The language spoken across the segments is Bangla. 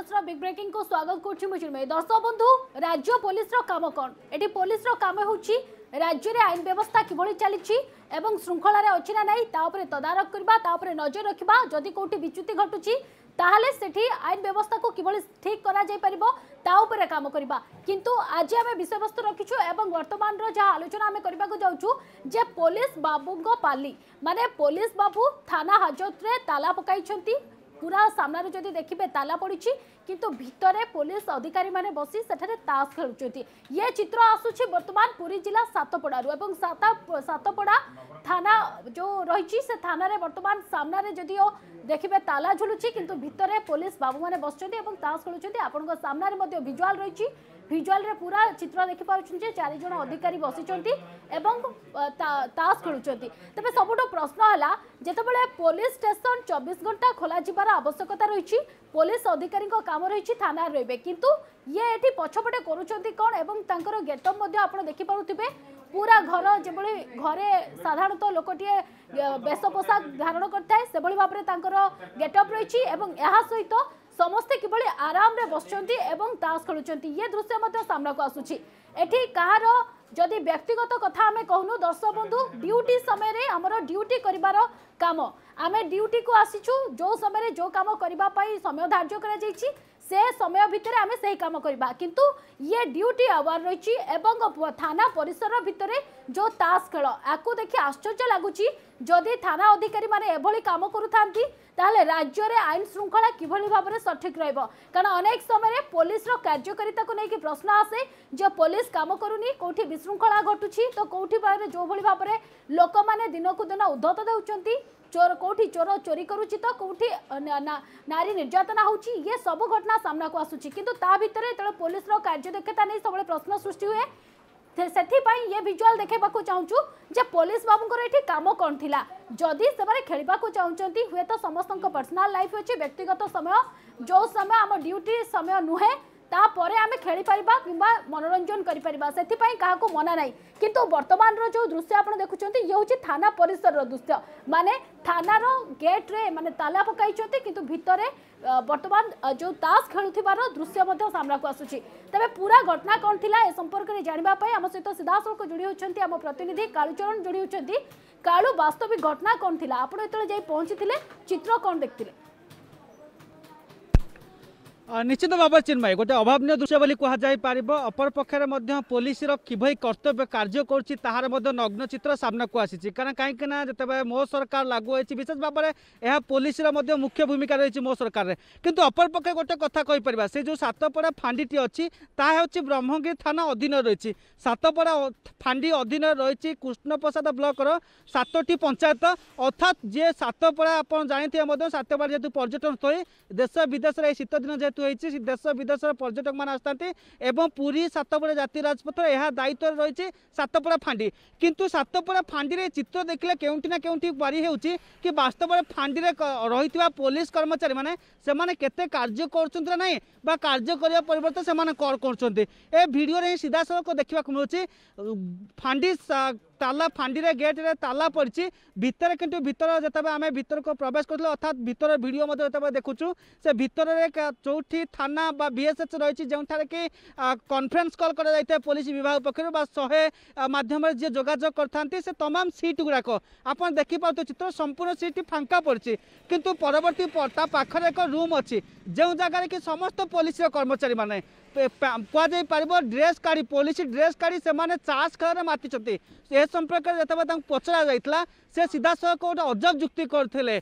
আগস্টর বিগ ব্রেকিং কু স্বাগত করছি মু চিন্ময়ী দর্শক বন্ধু রাজ্য পুলিশর কাম কণ এটি পুলিশর কাম হচ্ছে রাজ্যের আইন ব্যবস্থা কিভাবে চালছে এবং শৃঙ্খলার অছি না নাই তা উপরে তদারখ করা তা উপরে নজর রাখা যদি কোটি বিচ্যুতি ঘটুছি তাহলে সেটি আইন ব্যবস্থাকে কিভাবে ঠিক করা যাইপারিব তা উপরে কাম করা কিন্তু আজ আমি বিষয়বস্তু রাখিছু এবং বর্তমানর যা আলোচনা আমি করা যাচ্ছু যে পুলিশ বাবুঙ্ পালি মানে পুলিশ বাবু থানা হাজতরে তালা পকাইছেন ପୁରା ସାମ୍ନାରେ ଯଦି ଦେଖିବେ ତାଲା ପଡ଼ିଛି କିନ୍ତୁ ଭିତରେ ପୋଲିସ ଅଧିକାରୀମାନେ ବସି ସେଠାରେ ତାସ ଖେଳୁଛନ୍ତି ଇଏ ଚିତ୍ର ଆସୁଛି ବର୍ତ୍ତମାନ ପୁରୀ ଜିଲ୍ଲା ସାତପଡ଼ାରୁ ଏବଂ ସାତପଡ଼ା ଥାନା ଯେଉଁ ରହିଛି ସେ ଥାନାରେ ବର୍ତ୍ତମାନ ସାମ୍ନାରେ ଯଦିଓ ଦେଖିବେ ତାଲା ଝୁଲୁଛି କିନ୍ତୁ ଭିତରେ ପୋଲିସ ବାବୁମାନେ ବସିଛନ୍ତି ଏବଂ ତାସ ଖେଳୁଛନ୍ତି ଆପଣଙ୍କ ସାମ୍ନାରେ ମଧ୍ୟ ଭିଜୁଆଲ ରହିଛି ভিজুয়ালরে পুরা চিত্র দেখি দেখিপারছেন যে জন অধিকারী বসিছন্তি এবং তাস খেলুচার তবে সবুঠ প্রশ্ন হল যেতবে পুলিশ স্টেসন চব্বিশ ঘন্টা খোলা যাবার আবশ্যকতা রয়েছে পুলিশ অধিকারী কাম রয়েছে থানা রয়েবে কিন্তু ইয়ে এটি পছপটে করছেন কণ এবং তাঁর গেটঅপ আপনার দেখিপারে পুরা ঘর যেভাবে ঘরে সাধারণত লোকটি বেশ পোশাক ধারণ করে থাকে সেভাবে ভাবে তাঁর গেটঅপ রয়েছে এবং এর সহ ସମସ୍ତେ କିଭଳି ଆରାମରେ ବସିଛନ୍ତି ଏବଂ ତାସ୍ ଖେଳୁଛନ୍ତି ଇଏ ଦୃଶ୍ୟ ମଧ୍ୟ ସାମ୍ନାକୁ ଆସୁଛି ଏଠି କାହାର ଯଦି ବ୍ୟକ୍ତିଗତ କଥା ଆମେ କହୁନୁ ଦର୍ଶକ ବନ୍ଧୁ ଡ୍ୟୁଟି ସମୟରେ ଆମର ଡ୍ୟୁଟି କରିବାର କାମ ଆମେ ଡ୍ୟୁଟିକୁ ଆସିଛୁ ଯେଉଁ ସମୟରେ ଯେଉଁ କାମ କରିବା ପାଇଁ ସମୟ ଧାର୍ଯ୍ୟ କରାଯାଇଛି সে সময় ভিতরে আমি সেই কাম করা কিন্তু ইয়ে ডিউটি আওয়ার রয়েছে এবং থানা পরিসর ভিতরে যে তাস খেল আকু দেখি আশ্চর্য লাগুচি যদি থানা অধিকারী মানে এভাবে কাম করুথান্তি তাহলে রাজ্যের আইন শৃঙ্খলা কিভাবে ভাবে সঠিক রহব কারণ অনেক সময় পুলিশর কার্যকারিতা নিয়ে প্রশ্ন আসে যে পুলিশ কাম করুনি কোটি বিশৃঙ্খলা ঘটুছি তো কোটি যেভাবে ভাবে লোক মানে দিনকু দিন উদ্ধত দেওয়া चोर कौटी चोर चोरी करुच्ची तो कौटी ना, ना, नारी निर्यातना हो सब घटना सामना को आसूची किंतु ता भितर जो पुलिस कार्यदक्षता नहीं सब प्रश्न सृष्टि हुए ସେଥିପାଇଁ ଇଏ ଭିଜୁଆଲ୍ ଦେଖାଇବାକୁ ଚାହୁଁଛୁ ଯେ ପୋଲିସ ବାବୁଙ୍କର ଏଠି କାମ କ'ଣ ଥିଲା ଯଦି ସେମାନେ ଖେଳିବାକୁ ଚାହୁଁଛନ୍ତି ହୁଏତ ସମସ୍ତଙ୍କ ପର୍ସନାଲ୍ ଲାଇଫ୍ ଅଛି ବ୍ୟକ୍ତିଗତ ସମୟ ଯେଉଁ ସମୟ ଆମ ଡ୍ୟୁଟି ସମୟ ନୁହେଁ ତାପରେ ଖେଳି ପାରିବା କିମ୍ବା ମନୋରଞ୍ଜନ କରିପାରିବା ସେଥିପାଇଁ କାହାକୁ ମନା ନାହିଁ କିନ୍ତୁ ବର୍ତ୍ତମାନର ଯେଉଁ ଦୃଶ୍ୟ ଆପଣ ଦେଖୁଛନ୍ତି ଇଏ ହେଉଛି ଥାନା ପରିସରର ଦୃଶ୍ୟ ମାନେ ଥାନାର ଗେଟ୍ରେ ମାନେ ତାଲା ପକାଇଛନ୍ତି କିନ୍ତୁ ଭିତରେ ବର୍ତ୍ତମାନ ଯେଉଁ ତାସ୍ ଖେଳୁଥିବାର ଦୃଶ୍ୟ ମଧ୍ୟ ସାମ୍ନାକୁ ଆସୁଛି ତେବେ ପୁରା ଘଟଣା କ'ଣ ଥିଲା ଏ ସମ୍ପର୍କରେ ଜାଣିବା ପାଇଁ ଆମ ସହିତ ସିଧାସଳଖ ଯୋଡ଼ି ହେଉଛନ୍ତି ଆମ ପ୍ରତିନିଧି କାଳୁଚରଣ ଯୋଡ଼ି ହେଉଛନ୍ତି କାଳୁ ବାସ୍ତବିକ ଘଟଣା କ'ଣ ଥିଲା ଆପଣ ଯେତେବେଳେ ଯାଇ ପହଞ୍ଚିଥିଲେ ଚିତ୍ର କ'ଣ ଦେଖିଥିଲେ নিশ্চিত ভাବେ ଚିନ୍ମୟ ଗୋଟେ ଅଭାବନୀୟ ଦୃଶ୍ୟ ବୋଲି କୁହାଯାଇପାରିବ ଅପରପକ୍ଷରେ ମଧ୍ୟ ପୋଲିସର କିଭଳି କର୍ତ୍ତବ୍ୟ କାର୍ଯ୍ୟ କରୁଛି ତାହାର ମଧ୍ୟ ନଗ୍ନ ଚିତ୍ର ସାମ୍ନାକୁ ଆସିଛି କାରଣ କାହିଁକି ନା ଯେତେବେଳେ ମୋ ସରକାର ଲାଗୁ ହୋଇଛି ବିଶେଷ ଭାବରେ ଏହା ପୋଲିସର ମଧ୍ୟ ମୁଖ୍ୟ ଭୂମିକା ରହିଛି ମୋ ସରକାରରେ କିନ୍ତୁ ଅପରପକ୍ଷେ ଗୋଟେ କଥା କହିପାରିବା ସେ ଯେଉଁ ସାତପଡ଼ା ଫାଣ୍ଡିଟି ଅଛି ତାହା ହେଉଛି ବ୍ରହ୍ମଗିରି ଥାନା ଅଧୀନରେ ରହିଛି ସାତପଡ଼ା ଫାଣ୍ଡି ଅଧୀନରେ ରହିଛି କୃଷ୍ଣପ୍ରସାଦ ବ୍ଲକର ସାତଟି ପଞ୍ଚାୟତ ଅର୍ଥାତ୍ ଯିଏ ସାତପଡ଼ା ଆପଣ ଜାଣିଥିବେ ମଧ୍ୟ ସାତପଡ଼ା ଯେହେତୁ ପର୍ଯ୍ୟଟନସ୍ଥଳୀ ଦେଶ ବିଦେଶରେ ଏହି ଶୀତଦିନ ଯେହେତୁ ଯେହେତୁ ହୋଇଛି ଦେଶ ବିଦେଶର ପର୍ଯ୍ୟଟକମାନେ ଆସିଥାନ୍ତି ଏବଂ ପୁରୀ ସାତପଡ଼ା ଜାତୀୟ ରାଜପଥ ଏହା ଦାୟିତ୍ୱରେ ରହିଛି ସାତପଡ଼ା ଫାଣ୍ଡି କିନ୍ତୁ ସାତପଡ଼ା ଫାଣ୍ଡିରେ ଚିତ୍ର ଦେଖିଲେ କେଉଁଠି ନା କେଉଁଠି ପାରି ହେଉଛି କି ବାସ୍ତବରେ ଫାଣ୍ଡିରେ ରହିଥିବା ପୋଲିସ କର୍ମଚାରୀମାନେ ସେମାନେ କେତେ କାର୍ଯ୍ୟ କରୁଛନ୍ତି ନା ନାହିଁ বা কার্য করা পরিবর্তে সে করছেন এ ভিডিওরে হি সিধাসলখ দেখা মিলুচি ফাঁডি তালা ফাঁডিরে গেটরে তালা পড়ছে ভিতরে কিন্তু ভিতর যেতবে আমি ভিতরক প্রবেশ করলে অর্থাৎ ভিতরে ভিডিও মধ্যে যেতবে দেখুছু সে ভিতরে চৌঠি থানা বা বিএসএস রয়েছে যেঠারে কি কনফরেন্স কল করা যাই পুলিশ বিভাগ পক্ষ বা শহে মাধ্যমে যে যোগাযোগ করে সে তমাম সিট গুড়াক আপনার দেখিপার চিত্র সম্পূর্ণ সিট ফাঙ্কা পড়ছে কিন্তু পরবর্তী তা পাখে এক রুম অ যে জায়গায় কি সমস্ত পুলিশের কর্মচারী মানে କୁହାଯାଇ ପାରିବ ଡ୍ରେସ୍ କାଢ଼ି ପୋଲିସ ଡ୍ରେସ୍ କାଢ଼ି ସେମାନେ ଚାର୍ଜ ଖେଳରେ ମାତିଛନ୍ତି ଏ ସମ୍ପର୍କରେ ଯେତେବେଳେ ତାଙ୍କୁ ପଚରାଯାଇଥିଲା ସେ ସିଧାସଳଖ ଗୋଟେ ଅଜବ ଯୁକ୍ତି କରିଥିଲେ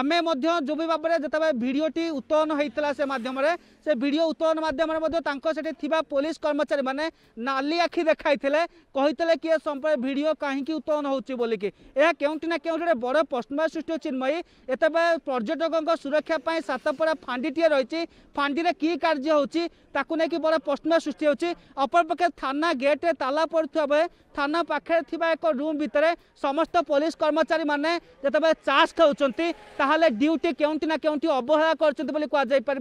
ଆମେ ମଧ୍ୟ ଜମି ଭାବରେ ଯେତେବେଳେ ଭିଡ଼ିଓଟି ଉତ୍ତୋଳନ ହୋଇଥିଲା ସେ ମାଧ୍ୟମରେ ସେ ଭିଡ଼ିଓ ଉତ୍ତୋଳନ ମାଧ୍ୟମରେ ମଧ୍ୟ ତାଙ୍କ ସେଠି ଥିବା ପୋଲିସ କର୍ମଚାରୀମାନେ ନାଲି ଆଖି ଦେଖାଇଥିଲେ କହିଥିଲେ କି ଏ ସମ୍ପର୍କରେ ଭିଡ଼ିଓ କାହିଁକି ଉତ୍ତୋଳନ ହେଉଛି ବୋଲିକି ଏହା କେଉଁଠି ନା କେଉଁଠି ଗୋଟେ ବଡ଼ ପ୍ରଶ୍ନବାଚୀ ସୃଷ୍ଟି ହେଉଛି ଚିନ୍ମୟୀ ଯେତେବେଳେ ପର୍ଯ୍ୟଟକଙ୍କ ସୁରକ୍ଷା ପାଇଁ ସାତପଡ଼ା ଫାଣ୍ଡିଟିଏ ରହିଛି ଫାଣ୍ଡିରେ କି କାର୍ଯ୍ୟ ହେଉଛି ତାକୁ ନେଇକି বড় প্রশ্ন সৃষ্টি হচ্ছে অপরপক্ষে থানা গেটে তালা পড়ুয়া বেড়ে থানা পাখে থাকা এক রুম ভিতরে সমস্ত পুলিশ কর্মচারী মানে যেতবে চাষ খাওছেন তাহলে ডিউটি কেউটি না কেউটি অবহেলা করছেন বলে কুযাই পার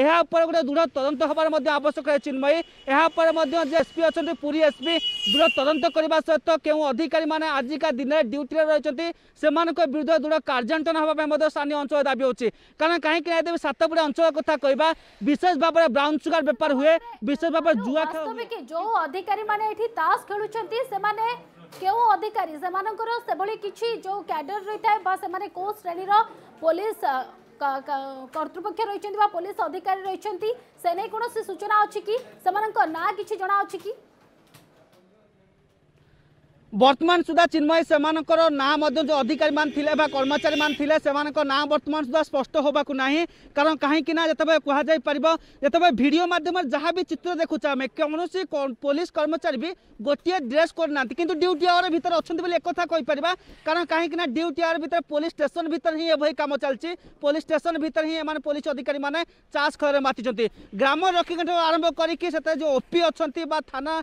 এরপরে গোটে দৃঢ় তদন্ত হবার আবশ্যক রয়েছে চিন্ময়ী এরপরে যে এসপি অনেক পুরী এসপি দৃঢ় তদন্ত করা সহ কেউ অধিকারী মানে আজিকা দিনের ডিউটি রয়েছেন সে বিরুদ্ধে দৃঢ় কার্যানুষ্ঠান হওয়া স্থানীয় অঞ্চল দাবি হচ্ছে কারণ কাহিঁকি সাতপুরা অঞ্চল কথা কহা বিশেষ ভাবে ব্রাউন সুগার বেপার হুয়ে विशेष भाव जुआ जो अधिकारी मैंने ये तास खेलुंट কেউ অধিকারী সেমানকর সেভাবে কিছু যে ক্যাডর রয়েছে বা সে কেউ শ্রেণীর পুলিশ কর্তৃপক্ষ রয়েছেন বা পুলিশ অধিকারী রয়েছেন সে নেই কোণী সূচনা অ কি সে না কিছু জনা অ কি বর্তমান সুদ্ধা চিন্ময় সেমানকর না মধ্য যে অধিকারী মান থিলে বা কর্মচারী মান থিলে সেমানক না বর্তমান সুদ্ধা স্পষ্ট হবাকু নাহি কারণ কাহিকি না যেতবে কুহা যাই পারিব যেতবে ভিডিও মাধ্যমে যাহা বি চিত্র দেখুছে আমি কোনসি পুলিশ কর্মচারী বি গোটিয়ে ড্রেস করে না কিন্তু ডিউটি আওয়ার ভিতরে অনেক বলে একথা কইপারিবা কারণ কাহিকি না ডিউটি আওয়ার ভিতরে পুলিশ স্টেশন ভিতরে হি এভাবে কাম চালছি পুলিশ স্টেশন ভিতরে হি এমানে পুলিশ অধিকারী মানে চাষ খরে মাতিছেন গ্রাম রক্ষীঠার আরম্ভ করিকি সেতে যে ওপি অনেক বা থানা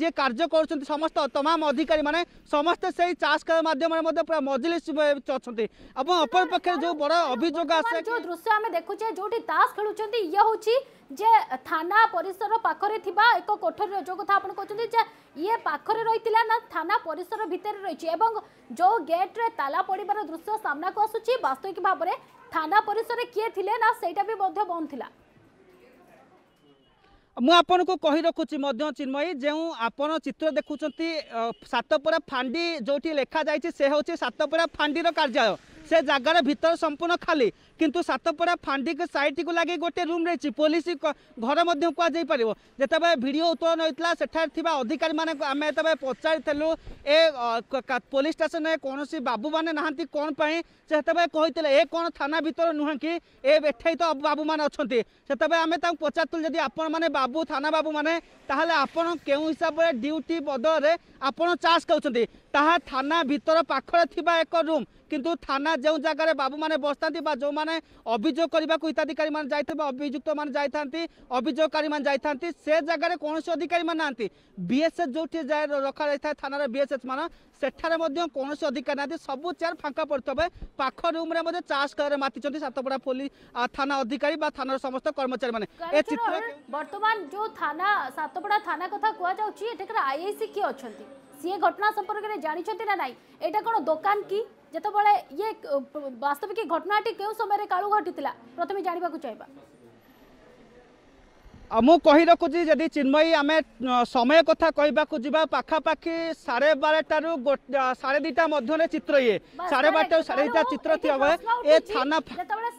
যে কার্য করছেন সমস্ত তমাম অধিকারী ଅଧିକାରୀ ମାନେ ସମସ୍ତେ ସେଇ ଚାଷ ଖେଳ ମାଧ୍ୟମରେ ମଧ୍ୟ ପୁରା ମଜଲିସ ଅଛନ୍ତି ଏବଂ ଅପରପକ୍ଷରେ ଯେଉଁ ବଡ଼ ଅଭିଯୋଗ ଆସେ ଯେଉଁ ଦୃଶ୍ୟ ଆମେ ଦେଖୁଛେ ଯେଉଁଠି ତାସ ଖେଳୁଛନ୍ତି ଇଏ ହେଉଛି ଯେ ଥାନା ପରିସର ପାଖରେ ଥିବା ଏକ କୋଠରୀର ଯେଉଁ କଥା ଆପଣ କହୁଛନ୍ତି ଯେ ଇଏ ପାଖରେ ରହିଥିଲା ନା ଥାନା ପରିସର ଭିତରେ ରହିଛି ଏବଂ ଯେଉଁ ଗେଟ୍ରେ ତାଲା ପଡ଼ିବାର ଦୃଶ୍ୟ ସାମ୍ନାକୁ ଆସୁଛି ବାସ୍ତବିକ ଭାବରେ ଥାନା ପରିସରରେ କିଏ ଥିଲେ ନା ସେଇଟା ବି ମଧ୍ୟ ବନ୍ଦ ଥିଲା म आपणको कहिरकु मध्य चिन्मय जो आप चातपोरा फान्डी जोठी लेखा जाँचे सतपोरा फान्डी कार्याय সে জায়গার ভিতর সম্পূর্ণ খালি কিন্তু সাতপড়া ফাঁডিকে সাইডটিকে লাগি গোটে রুম রয়েছে পুলিশ ঘর মধ্যে কুযাই পাব যেতবে ভিডিও উত্তোলন হয়েছিল সেঠার থাকা অধিকারী মানে আমি যেতবে পচারিলু এ পুলিশ স্টেসনে কোণী বাবু মানে না কোণ পাই সে সেতবে কে এ কোণ থানা ভিতর নুহে কি এ এঠাই তো বাবু মানে অনেক সেতবে আমি তাকে পচারুলু যদি আপন মানে বাবু থানা বাবু মানে তাহলে আপনার কেউ হিসাবে ডিউটি বদলরে আপনার চার্জ করছেন ତାହା ଥାନା ଭିତର ପାଖରେ ଥିବା ଏକ ରୁମ୍ କିନ୍ତୁ ଥାନା ଯେଉଁ ଜାଗାରେ ବାବୁମାନେ ବସିଥାନ୍ତି ବା ଯେଉଁମାନେ ଅଭିଯୋଗ କରିବାକୁ ହିତାଧିକାରୀମାନେ ଯାଇଥିଲେ ବା ଅଭିଯୁକ୍ତମାନେ ଯାଇଥାନ୍ତି ଅଭିଯୋଗକାରୀମାନେ ଯାଇଥାନ୍ତି ସେ ଜାଗାରେ କୌଣସି ଅଧିକାରୀମାନେ ନାହାନ୍ତି ବିଏସ୍ଏଫ୍ ଯେଉଁଠି ରଖାଯାଇଥାଏ ଥାନାର ବିଏସ୍ଏଫ୍ ମାନ ସେଠାରେ ମଧ୍ୟ କୌଣସି ଅଧିକାରୀ ନାହାନ୍ତି ସବୁ ଚେୟାର ଫାଙ୍କା ପଡ଼ିଥିବେ ପାଖ ରୁମ୍ରେ ମଧ୍ୟ ଚାର୍ଜ କରେ ମାତିଛନ୍ତି ସାତପଡ଼ା ପୋଲିସ ଥାନା ଅଧିକାରୀ ବା ଥାନାର ସମସ୍ତ କର୍ମଚାରୀମାନେ ଏ ଚିତ୍ର ବର୍ତ୍ତମାନ ଯେଉଁ ଥାନା ସାତପଡ଼ା ଥାନା କଥା କୁହାଯାଉଛି ଏଠାକାର ଆଇଆଇସି କିଏ ଅଛନ୍ତି सी घटना संपर्क में जानते ना ना यहाँ कौन दोकान कि যেতবে ইয়ে বাস্তবিক ঘটনাটি কেউ সময় কালু ঘটি প্রথমে জাঁয়া চাইবা ମୁଁ କହି ରଖୁଛି ଯଦି ଚିନ୍ମୟୀ ଆମେ ସମୟ କଥା କହିବାକୁ ଯିବା ପାଖାପାଖି ସାଢ଼େ ବାରଟାରୁ ସାଢ଼େ ଦୁଇଟା ମଧ୍ୟରେ ଚିତ୍ର ଇଏ ସାଢ଼େ ବାରଟାରୁ ସାଢ଼େ ଦୁଇଟା ଚିତ୍ର ଥିବା ଏ ଥାନା ଯେତେବେଳେ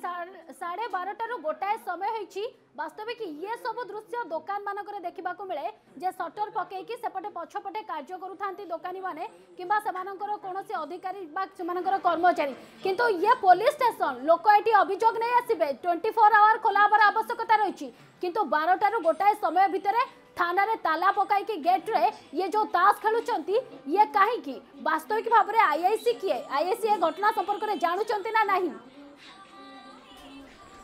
ସାଢ଼େ ବାରଟାରୁ ଗୋଟାଏ ସମୟ ହେଇଛି বাস্তবিক ইয়ে সব দৃশ্য দোকান মানকরে দেখা মিলে যে সটর পকাইকি সেপটে পছপটে কার্য করুথান্তি দোকানী মানে কিংবা সেমানকর কোনসি অধিকারী বা সেমানকর কর্মচারী কিন্তু ইয়ে পুলিশ স্টেশন লোক এটি অভিযোগ নেই আসবে 24 আওয়ার খোলা হবার আবশ্যকতা রয়েছে কিন্তু 12 টারু গোটায় সময় ভিতরে থানার তালা পকাইকি গেটরে ইয়ে যে তাস খেলুচন্তি ইয়ে কাহিকি বাস্তবিক ভাবে আইআইসি কি আইআইসি এ ঘটনা সম্পর্কে জানুচন্তি না নাহি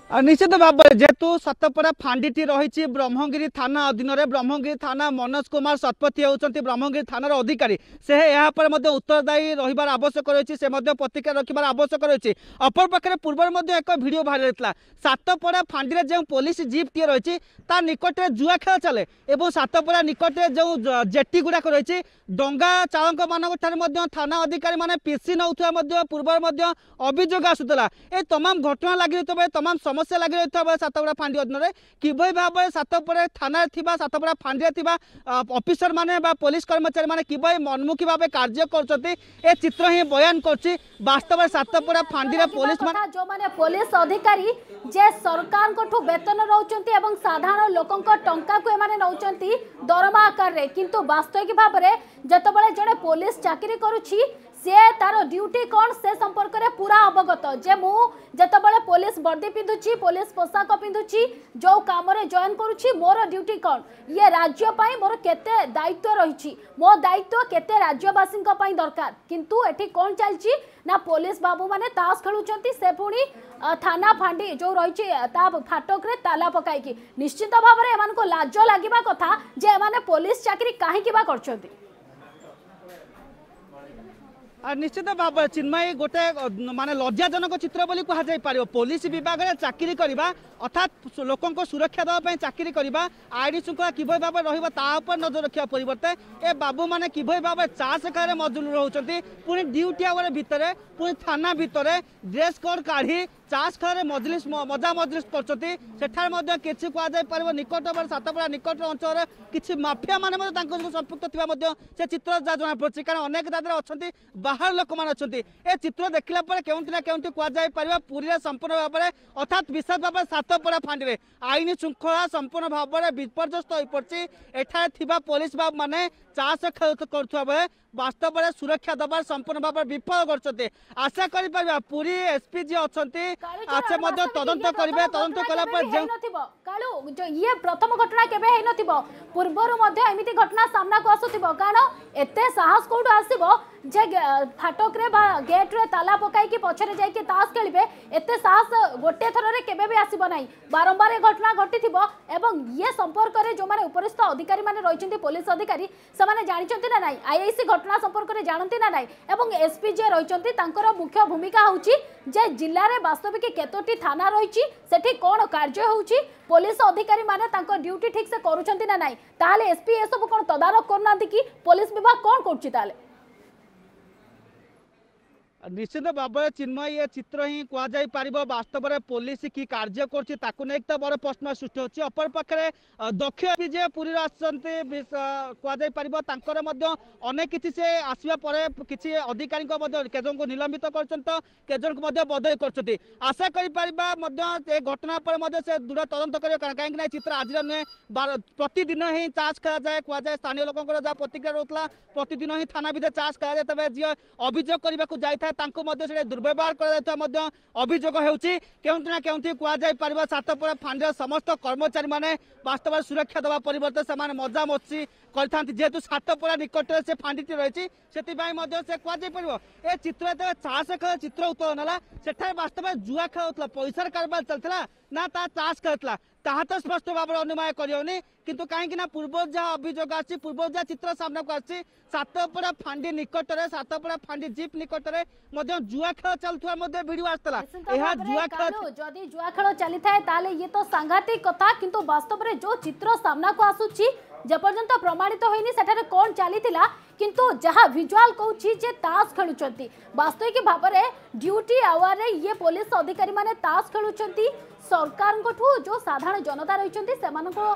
ନିଶ୍ଚିତ ଭାବରେ ଯେହେତୁ ସତପଡ଼ା ଫାଣ୍ଡିଟି ରହିଛି ବ୍ରହ୍ମଗିରି ଥାନା ଅଧୀନରେ ବ୍ରହ୍ମଗିରି ଥାନା ମନୋଜ କୁମାର ଶତପଥୀ ହେଉଛନ୍ତି ବ୍ରହ୍ମଗିରି ଥାନାର ଅଧିକାରୀ ସେ ଏହା ଉପରେ ମଧ୍ୟ ଉତ୍ତରଦାୟୀ ରହିବାର ଆବଶ୍ୟକ ରହିଛି ସେ ମଧ୍ୟ ପ୍ରତିକ୍ରିୟା ରଖିବାର ଆବଶ୍ୟକ ରହିଛି ଅପରପକ୍ଷରେ ପୂର୍ବରୁ ମଧ୍ୟ ଏକ ଭିଡ଼ିଓ ଭାଇରାଲ ହେଇଥିଲା ସାତପଡ଼ା ଫାଣ୍ଡିରେ ଯେଉଁ ପୋଲିସ ଜିପ୍ଟିଏ ରହିଛି ତା ନିକଟରେ ଜୁଆ ଖେଳ ଚାଲେ ଏବଂ ସାତପଡ଼ା ନିକଟରେ ଯେଉଁ ଜେଟି ଗୁଡ଼ାକ ରହିଛି ଡଙ୍ଗା ଚାଳକମାନଙ୍କ ଠାରୁ ମଧ୍ୟ ଥାନା ଅଧିକାରୀମାନେ ପିସି ନେଉଥିବା ମଧ୍ୟ ପୂର୍ବରୁ ମଧ୍ୟ ଅଭିଯୋଗ ଆସୁଥିଲା ଏ ତମାମ ଘଟଣା ଲାଗି ରହିଥିବା ତମାମ ସମସ୍ୟା ଲାଗି ରହିଥିବା ବେଳେ ସାତପଡ଼ା ଫାଣ୍ଡି ଅଧୀନରେ କିଭଳି ଭାବରେ ସାତପଡ଼ା ଥାନାରେ ଥିବା ସାତପଡ଼ା ଫାଣ୍ଡିରେ ଥିବା ଅଫିସରମାନେ ବା ପୋଲିସ କର୍ମଚାରୀମାନେ କିଭଳି ମନମୁଖୀ ଭାବେ କାର୍ଯ୍ୟ କରୁଛନ୍ତି ଏ ଚିତ୍ର ହିଁ ବୟାନ କରୁଛି ବାସ୍ତବରେ ସାତପଡ଼ା ଫାଣ୍ଡିରେ ପୋଲିସ ଯେଉଁମାନେ ପୋଲିସ ଅଧିକାରୀ ଯେ ସରକାରଙ୍କଠୁ ବେତନ ନେଉଛନ୍ତି ଏବଂ ସାଧାରଣ ଲୋକଙ୍କ ଟଙ୍କାକୁ ଏମାନେ ନେଉଛନ୍ତି ଦରମା ଆକାରରେ କିନ୍ତୁ ବାସ୍ତବିକ ଭାବରେ ଯେତେବେଳେ ଜଣେ ପୋଲିସ ଚାକିରି କରୁଛି সে তার ডিউটি কোণ সে সম্পর্কের পুরা অবগত যে মু যেতবে পুলিশ বর্দি পিধুছি পুলিশ পোশাক পিধুছি যে কামরে জয়েন করুছি মোর ডিউটি কোণ ইয়ে রাজ্য পাই মোর কেতে দায়িত্ব রয়েছে মো দায়িত্ব কেতে রাজ্যবাসী পাই দরকার কিন্তু এটি কোণ চালছি না পুলিশ বাবু মানে তাস খেলুচার সে পুঁ থানা ফাঁডি যে রয়েছে তা ফাটকরে তালা পকাইকি নিশ্চিত ভাবে এমানকু লাজ লাগা কথা যে এমানে পুলিশ চাকরি কাহিকি বা করছেন ନିଶ୍ଚିତ ଭାବରେ ଚିନ୍ମୟୀ ଗୋଟେ ମାନେ ଲଜ୍ଜାଜନକ ଚିତ୍ର ବୋଲି କୁହାଯାଇପାରିବ ପୋଲିସ ବିଭାଗରେ ଚାକିରି କରିବା ଅର୍ଥାତ୍ ଲୋକଙ୍କ ସୁରକ୍ଷା ଦେବା ପାଇଁ ଚାକିରି କରିବା ଆଇନ ଶୃଙ୍ଖଳା କିଭଳି ଭାବରେ ରହିବ ତା ଉପରେ ନଜର ରଖିବା ପରିବର୍ତ୍ତେ ଏ ବାବୁମାନେ କିଭଳି ଭାବରେ ଚା ସେକାରେ ମଜୁଲ ରହୁଛନ୍ତି ପୁଣି ଡ୍ୟୁଟି ଆୱାର ଭିତରେ ପୁଣି ଥାନା ଭିତରେ ଡ୍ରେସ୍ କୋଡ୍ କାଢ଼ି ଚାଷ ଖେଳରେ ମଜଲିସ ମଜା ମଜଲିସ କରୁଛନ୍ତି ସେଠାରେ ମଧ୍ୟ କିଛି କୁହାଯାଇପାରିବ ନିକଟବର୍ତ୍ତୀ ସାତପଡ଼ା ନିକଟ ଅଞ୍ଚଳରେ କିଛି ମାଫିଆମାନେ ମଧ୍ୟ ତାଙ୍କ ସହିତ ସମ୍ପୃକ୍ତ ଥିବା ମଧ୍ୟ ସେ ଚିତ୍ର ଯାହା ଜଣାପଡ଼ୁଛି କାରଣ ଅନେକ ତା ଦେହରେ ଅଛନ୍ତି ବାହାର ଲୋକମାନେ ଅଛନ୍ତି ଏ ଚିତ୍ର ଦେଖିଲା ପରେ କେଉଁଠି ନା କେଉଁଠି କୁହାଯାଇପାରିବ ପୁରୀରେ ସମ୍ପୂର୍ଣ୍ଣ ଭାବରେ ଅର୍ଥାତ୍ ବିଶେଷ ଭାବରେ ସାତପଡ଼ା ଫାଣ୍ଡିରେ ଆଇନ ଶୃଙ୍ଖଳା ସମ୍ପୂର୍ଣ୍ଣ ଭାବରେ ବିପର୍ଯ୍ୟସ୍ତ ହୋଇପଡ଼ିଛି ଏଠାରେ ଥିବା ପୋଲିସ ବାବୁମାନେ ଚାଷ କରୁଥିବା ବେଳେ বাস্তবরে সুরক্ষা দেবার সম্পূর্ণ ভাবে বিফল করছেন আশা করে পারিবা পুরী এসপি যে অছন্তি আছে মধ্য তদন্ত করিবে তদন্ত কলা পর যে কালু ইয়ে প্রথম ঘটনা কেবে হেই নথিব পূর্বরু মধ্যে এমিতি ঘটনা সামনা কো আসুতিব কারণ এতে সাহস কোটু আসিব যে ফাটকরে বা গেট্রে তালা পকাইকি পছরে যাই তাস খেলবে এতে সাহস গোটে থরের কেবে বি আসব না বারম্বার এ ঘটনা ঘটি এবং ইয়ে সম্পর্কের যে উপরিস্থ অধিকারী মানে রয়েছেন পুলিশ অধিকারী সে জাঁচান না না আইআইসি ঘটনা সম্পর্কের জাঁতি না না এবং এসপি যে রয়েছেন তাঁর মুখ্য ভূমিকা হচ্ছে যে জেলার বাস্তবিক কতটি থানা রয়েছে সেটি কোণ কার্য হচ্ছে পুলিশ অধিকারী মানে তাঁর ডিউটি ঠিক সে করছেন না না তাহলে এসপি এসব কোণ তদারখ করু না কি পুলিশ বিভাগ কোণ করছে তাহলে ନିଶ୍ଚିତ ଭାବରେ ଚିନ୍ମୟ ଏ ଚିତ୍ର ହିଁ କୁହାଯାଇପାରିବ ବାସ୍ତବରେ ପୋଲିସ କି କାର୍ଯ୍ୟ କରୁଛି ତାକୁ ନେଇକି ତ ବଡ଼ ପ୍ରଶ୍ନ ସୃଷ୍ଟି ହେଉଛି ଅପରପକ୍ଷରେ ଦକ୍ଷ ବି ଯେ ପୁରୀରୁ ଆସିଛନ୍ତି କୁହାଯାଇପାରିବ ତାଙ୍କର ମଧ୍ୟ ଅନେକ କିଛି ସେ ଆସିବା ପରେ କିଛି ଅଧିକାରୀଙ୍କ ମଧ୍ୟ କେଜଣଙ୍କୁ ନିଲମ୍ବିତ କରିଛନ୍ତି ତ କେଜଣଙ୍କୁ ମଧ୍ୟ ବଦଳି କରୁଛନ୍ତି ଆଶା କରିପାରିବା ମଧ୍ୟ ଏ ଘଟଣା ପରେ ମଧ୍ୟ ସେ ଦୃଢ଼ ତଦନ୍ତ କରିବ କାହିଁକିନା ଏ ଚିତ୍ର ଆଜିର ନୁହେଁ ପ୍ରତିଦିନ ହିଁ ଚାର୍ଜ କରାଯାଏ କୁହାଯାଏ ସ୍ଥାନୀୟ ଲୋକଙ୍କର ଯାହା ପ୍ରତିକ୍ରିୟା ରହୁଥିଲା ପ୍ରତିଦିନ ହିଁ ଥାନା ଭିତରେ ଚାର୍ଜ କରାଯାଏ ତେବେ ଯିଏ ଅଭିଯୋଗ କରିବାକୁ ଯାଇଥାଏ ତାଙ୍କୁ ମଧ୍ୟ ସେଠି ଦୁର୍ବ୍ୟବହାର କରାଯାଉଥିବା ମଧ୍ୟ ଅଭିଯୋଗ ହେଉଛି କେଉଁଠି ନା କେଉଁଠି କୁହାଯାଇପାରିବ ସାତପୁରା ଫାଣ୍ଡିର ସମସ୍ତ କର୍ମଚାରୀମାନେ ବାସ୍ତବରେ ସୁରକ୍ଷା ଦେବା ପରିବର୍ତ୍ତେ ସେମାନେ ମଜାମସ୍ତି କରିଥାନ୍ତି ଯେହେତୁ ସାତପଡ଼ା ନିକଟରେ ସେ ଫାଣ୍ଡିଟି ରହିଛି ସେଥିପାଇଁ ମଧ୍ୟ ସେ କୁହାଯାଇପାରିବ ଏ ଚିତ୍ର ଯେତେବେଳେ ଚାଷ ଖେଳ ଚିତ୍ର ଉତ୍ତୋଳନ ହେଲା ସେଠାରେ ବାସ୍ତବରେ ଜୁଆ ଖେଳ ହେଉଥିଲା ପଇସାର କାରବାର ଚାଲିଥିଲା ନା ତା ଚାଷ ଖେଳଥିଲା ତାହା ତ ସ୍ପଷ୍ଟ ଭାବରେ ଅନୁମାନ କରିହେଉନି କିନ୍ତୁ କାହିଁକି ନା ପୂର୍ବ ଯାହା ଅଭିଯୋଗ ଆସିଛି ପୂର୍ବ ଯାହା ଚିତ୍ର ସାମ୍ନାକୁ ଆସିଛି ସାତପଡ଼ା ଫାଣ୍ଡି ନିକଟରେ ସାତପଡ଼ା ଫାଣ୍ଡି ଜିପ୍ ନିକଟରେ ମଧ୍ୟ ଜୁଆ ଖେଳ ଚାଲୁଥିବା ମଧ୍ୟ ଭିଡିଓ ଆସିଥିଲା ଏହା ଜୁଆ ଖେଳ ଯଦି ଜୁଆ ଖେଳ ଚାଲିଥାଏ ତାହେଲେ ଇଏ ତ ସାଂଘାତିକ କଥା କିନ୍ତୁ ବାସ୍ତବରେ ଯୋଉ ଚିତ୍ର ସାମ୍ନାକୁ ଆସୁଛି যেপর্যন্ত প্রমাণিত হয়নি সেটার কোণ চালি কিন্তু যা ভিজুয়াল কৌছি যে তাস খেলুচার বাস্তবিক ভাবে ডিউটি আওয়ারে ইয়ে পুলিশ অধিকারী মানে তাস খেলুচার সরকারঠু যে সাধারণ জনতা রয়েছেন সেমানকর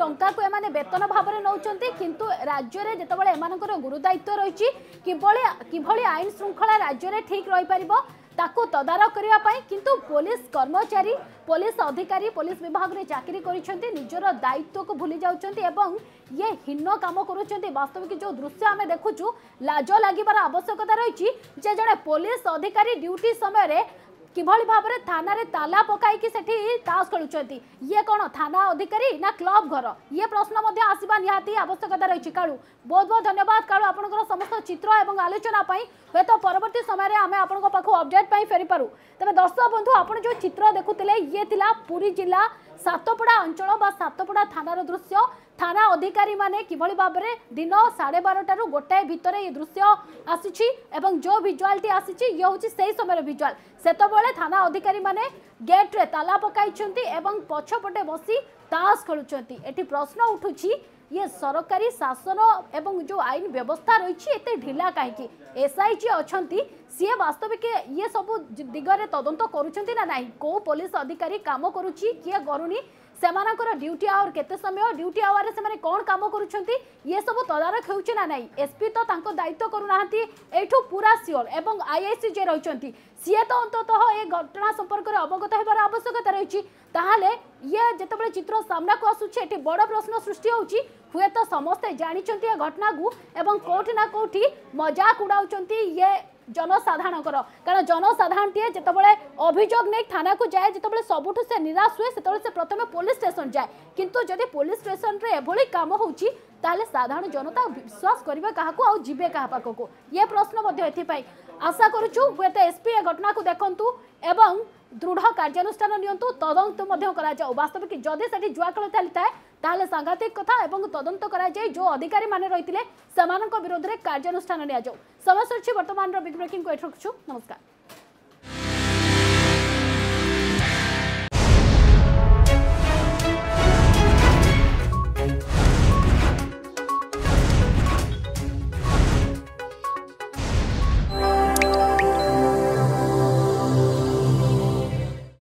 টঙ্কাকু এমানে বেতন ভাবে নৌকর কিন্তু রাজ্যের যেতবে এমানকর গুরুদায়িত্ব রয়েছে কিভাবে কিভাবে আইন শৃঙ্খলা রাজ্যের ঠিক রইপারিব ତାକୁ ତଦାରଖ କରିବା ପାଇଁ କିନ୍ତୁ ପୋଲିସ କର୍ମଚାରୀ ପୋଲିସ ଅଧିକାରୀ ପୋଲିସ ବିଭାଗରେ ଚାକିରି କରିଛନ୍ତି ନିଜର ଦାୟିତ୍ୱକୁ ଭୁଲି ଯାଉଛନ୍ତି ଏବଂ ଇଏ ହୀନ କାମ କରୁଛନ୍ତି ବାସ୍ତବିକ ଯେଉଁ ଦୃଶ୍ୟ ଆମେ ଦେଖୁଛୁ ଲାଜ ଲାଗିବାର ଆବଶ୍ୟକତା ରହିଛି ଯେ ଜଣେ ପୋଲିସ ଅଧିକାରୀ ଡ୍ୟୁଟି ସମୟରେ কিভাবে ভাবে থানায় তালা পকাইকি সেটি তাস খেলুচার ইয়ে কোণ থানা অধিকারী না ক্লব ঘর ইয়ে প্রশ্ন আসবা নিহতি আবশ্যকতা রয়েছে কালু বহুত বহুত ধন্যবাদ কালু আপনার সমস্ত চিত্র এবং আলোচনা হুয়েত পরবর্তী সময় আমি আপনার পাখ অপডেট ফেরিপারু তবে দর্শক বন্ধু আপনার যে চিত্র দেখুলে ইয়ে লা পুরী জেলা সাতপড়া অঞ্চল বা সাতপড়া থানার দৃশ্য থানা অধিকারী মানে কিভাবে ভাবে দিন সাড়ে বারোটার গোটায়ে ভিতরে এই দৃশ্য আসিছি এবং যে ভিজুয়ালটি আসিছি ইয়ে হচ্ছে সেই সময়ের ভিজুয়াল সেতবে থানা অধিকারী মানে গেট্রে তালা পকাইছেন এবং পছপটে বসি তাস খেলুচার এটি প্রশ্ন উঠুছি ইয়ে সরকারি শাসন এবং যে আইন ব্যবস্থা রয়েছে এত ঢিলা কী এসআইজি অনেক সি বাস্তবিক ইয়ে সব দিগরে তদন্ত করছেন না না কেউ পুলিশ অধিকারী কাম করুচি কি করুনি সেমানকর ডিউটি আওয়ার কেতে সময় ডিউটি আওয়ারে সেমানে কোন কাম করুছন্তি ইয়ে সব তদারক হেউছে না নাই এসপি তো তাঙ্ক দায়িত্ব করুনাহান্তি এইঠু পুরা সিওর এবং আইআইসি যে রয়েছেন সিয়ে তো অন্ততঃ এ ঘটনা সম্পর্কে অবগত হবার আবশ্যকতা রয়েছে তাহলে ইয়ে যেতবে চিত্র সামনাকু আসুছে এটি বড় প্রশ্ন সৃষ্টি হচ্ছে হুয়েত সমস্তে জাঁচান এ ঘটনাকু এবং কোটি না কোটি মজাক উড়াউছেন ইয়ে জনসাধারণকর কারণ জনসাধারণটিয়ে যেতবে অভিযোগ নেই থানা যায় যেতবে সবুঠ সে নিরাশ হুয়ে সেতবে সে প্রথমে পুলিশ স্টেশন যায় কিন্তু যদি পুলিশ স্টেশনরে এভাবে কাম হচ্ছে তাহলে সাধারণ জনতা বিশ্বাস করবে কাহকু আবে কাহা পাখকু ইয়ে প্রশ্ন এপাই আশা করছু হুয়ে এসপি এ ঘটনা দেখুন এবং ଦୃଢ଼ କାର୍ଯ୍ୟାନୁଷ୍ଠାନ ନିଅନ୍ତୁ ତଦନ୍ତ ମଧ୍ୟ କରାଯାଉ ବାସ୍ତବିକ ଯଦି ସେଠି ଜୁଆଖେଳ ଚାଲିଥାଏ ତାହେଲେ ସାଂଘାତିକ କଥା ଏବଂ ତଦନ୍ତ କରାଯାଇ ଯେଉଁ ଅଧିକାରୀମାନେ ରହିଥିଲେ ସେମାନଙ୍କ ବିରୋଧରେ କାର୍ଯ୍ୟାନୁଷ୍ଠାନ ନିଆଯାଉ ସମୟ ସରିଛି ବର୍ତ୍ତମାନର ବିଗ୍ ବ୍ରେକିଂକୁ ଏଠି ରଖୁଛୁ ନମସ୍କାର